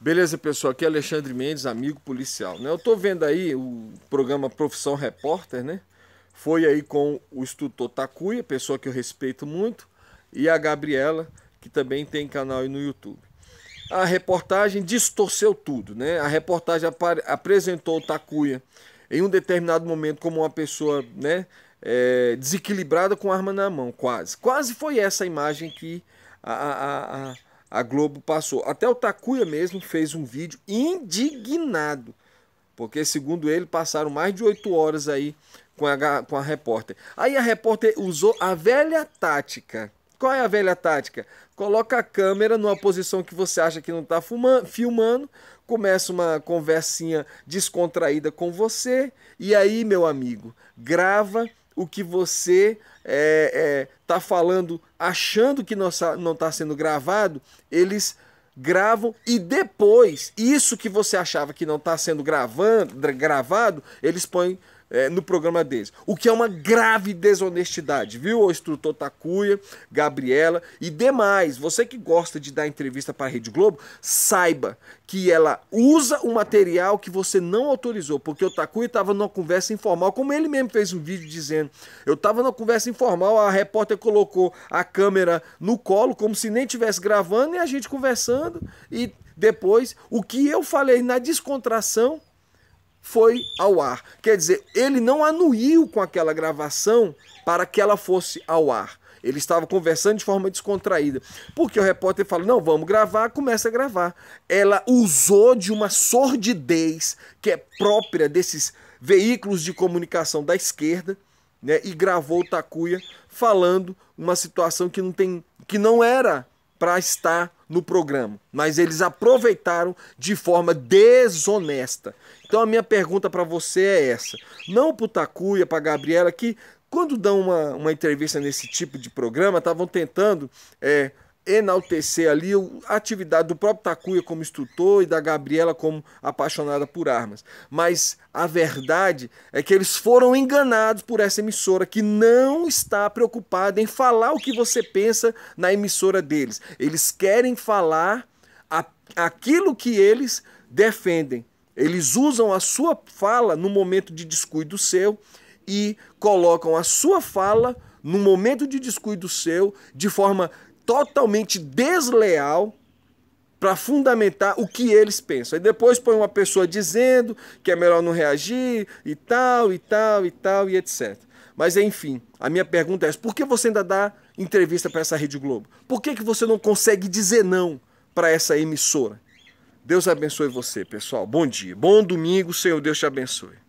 Beleza, pessoal? Aqui é Alexandre Mendes, amigo policial. Né? Eu estou vendo aí o programa Profissão Repórter, né? Foi aí com o instrutor Takuya, pessoa que eu respeito muito, e a Gabriela, que também tem canal aí no YouTube. A reportagem distorceu tudo, né? A reportagem apresentou o Takuya em um determinado momento como uma pessoa, né? É, desequilibrada com arma na mão, quase. Quase foi essa a imagem que a, a, a a Globo passou. Até o Takuya mesmo fez um vídeo indignado, porque segundo ele passaram mais de oito horas aí com a, com a repórter. Aí a repórter usou a velha tática. Qual é a velha tática? Coloca a câmera numa posição que você acha que não está filmando, começa uma conversinha descontraída com você, e aí, meu amigo, grava o que você está é, é, tá falando, achando que não está sendo gravado, eles gravam e depois, isso que você achava que não está sendo gravando, gravado, eles põem é, no programa deles. O que é uma grave desonestidade, viu, o instrutor Takuya, Gabriela e demais. Você que gosta de dar entrevista para a Rede Globo, saiba que ela usa o material que você não autorizou, porque o Takuya estava numa conversa informal, como ele mesmo fez um vídeo dizendo. Eu estava numa conversa informal, a repórter colocou a câmera no colo, como se nem estivesse gravando, e a gente conversando. E depois, o que eu falei na descontração foi ao ar. Quer dizer, ele não anuiu com aquela gravação para que ela fosse ao ar. Ele estava conversando de forma descontraída. Porque o repórter fala: não, vamos gravar, começa a gravar. Ela usou de uma sordidez que é própria desses veículos de comunicação da esquerda, né? E gravou o Takuya falando uma situação que não tem. que não era para estar no programa, mas eles aproveitaram de forma desonesta. Então a minha pergunta para você é essa: não para o Takuya, para a Gabriela, que quando dão uma, uma entrevista nesse tipo de programa, estavam tentando é, enaltecer ali a atividade do próprio Takuya como instrutor e da Gabriela como apaixonada por armas. Mas a verdade é que eles foram enganados por essa emissora que não está preocupada em falar o que você pensa na emissora deles. Eles querem falar a, aquilo que eles defendem. Eles usam a sua fala no momento de descuido seu e colocam a sua fala no momento de descuido seu de forma totalmente desleal para fundamentar o que eles pensam. E depois põe uma pessoa dizendo que é melhor não reagir e tal, e tal, e tal, e etc. Mas enfim, a minha pergunta é: essa, por que você ainda dá entrevista para essa Rede Globo? Por que, que você não consegue dizer não para essa emissora? Deus abençoe você, pessoal. Bom dia, bom domingo, Senhor Deus te abençoe.